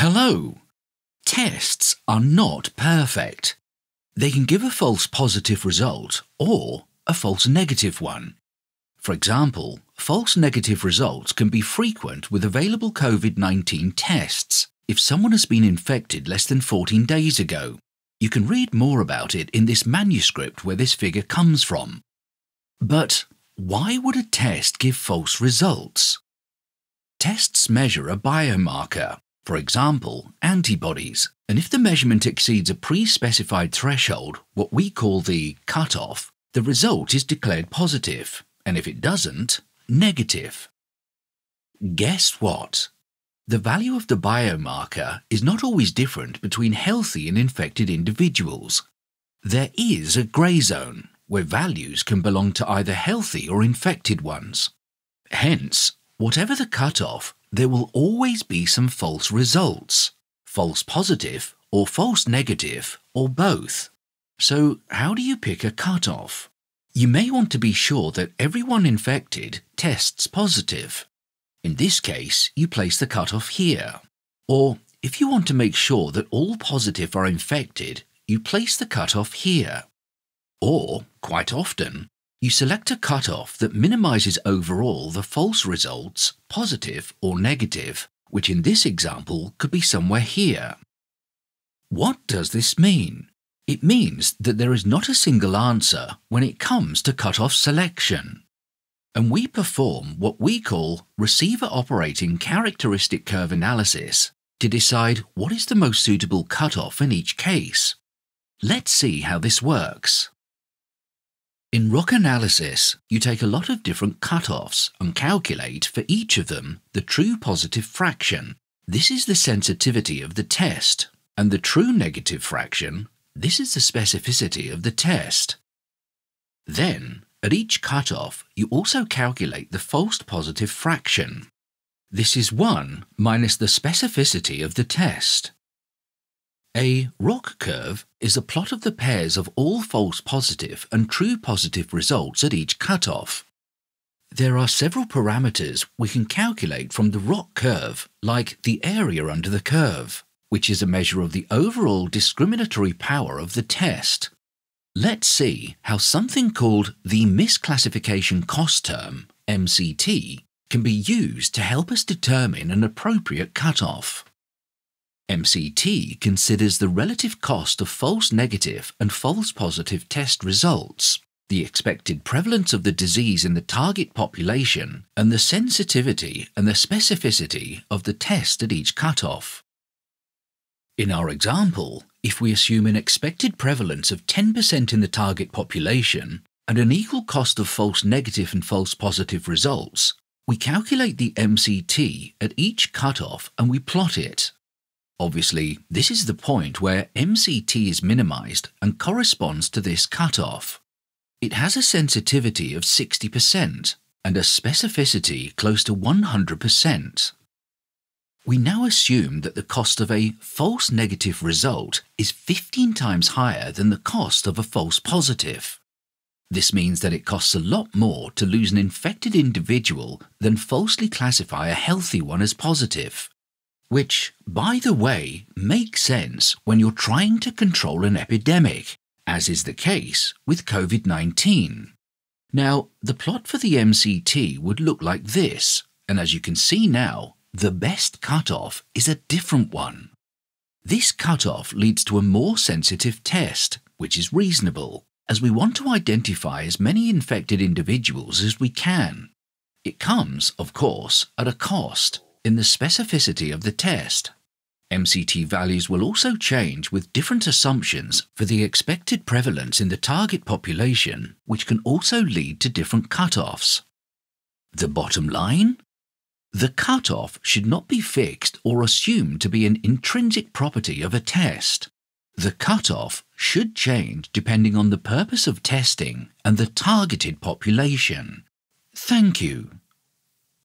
Hello! Tests are not perfect. They can give a false positive result or a false negative one. For example, false negative results can be frequent with available COVID 19 tests if someone has been infected less than 14 days ago. You can read more about it in this manuscript where this figure comes from. But why would a test give false results? Tests measure a biomarker, for example, antibodies. And if the measurement exceeds a pre-specified threshold, what we call the cutoff, the result is declared positive, and if it doesn't, negative. Guess what? The value of the biomarker is not always different between healthy and infected individuals. There is a grey zone where values can belong to either healthy or infected ones. Hence, whatever the cutoff, there will always be some false results, false positive or false negative or both. So how do you pick a cutoff? You may want to be sure that everyone infected tests positive. In this case, you place the cutoff here. Or if you want to make sure that all positive are infected, you place the cutoff here. Or, quite often, you select a cutoff that minimizes overall the false results, positive or negative, which in this example could be somewhere here. What does this mean? It means that there is not a single answer when it comes to cutoff selection. And we perform what we call receiver operating characteristic curve analysis to decide what is the most suitable cutoff in each case. Let's see how this works. In rock analysis, you take a lot of different cutoffs and calculate for each of them the true positive fraction. This is the sensitivity of the test, and the true negative fraction, this is the specificity of the test. Then, at each cutoff, you also calculate the false positive fraction. This is 1 minus the specificity of the test. A rock curve is a plot of the pairs of all false positive and true positive results at each cutoff. There are several parameters we can calculate from the rock curve, like the area under the curve, which is a measure of the overall discriminatory power of the test. Let's see how something called the misclassification cost term, MCT, can be used to help us determine an appropriate cutoff. MCT considers the relative cost of false negative and false positive test results, the expected prevalence of the disease in the target population, and the sensitivity and the specificity of the test at each cutoff. In our example, if we assume an expected prevalence of 10% in the target population and an equal cost of false negative and false positive results, we calculate the MCT at each cutoff and we plot it. Obviously, this is the point where MCT is minimized and corresponds to this cutoff. It has a sensitivity of 60% and a specificity close to 100%. We now assume that the cost of a false negative result is 15 times higher than the cost of a false positive. This means that it costs a lot more to lose an infected individual than falsely classify a healthy one as positive which, by the way, makes sense when you're trying to control an epidemic, as is the case with COVID 19. Now, the plot for the MCT would look like this, and as you can see now, the best cutoff is a different one. This cutoff leads to a more sensitive test, which is reasonable, as we want to identify as many infected individuals as we can. It comes, of course, at a cost, in the specificity of the test. MCT values will also change with different assumptions for the expected prevalence in the target population, which can also lead to different cut-offs. The bottom line? The cutoff should not be fixed or assumed to be an intrinsic property of a test. The cutoff should change depending on the purpose of testing and the targeted population. Thank you.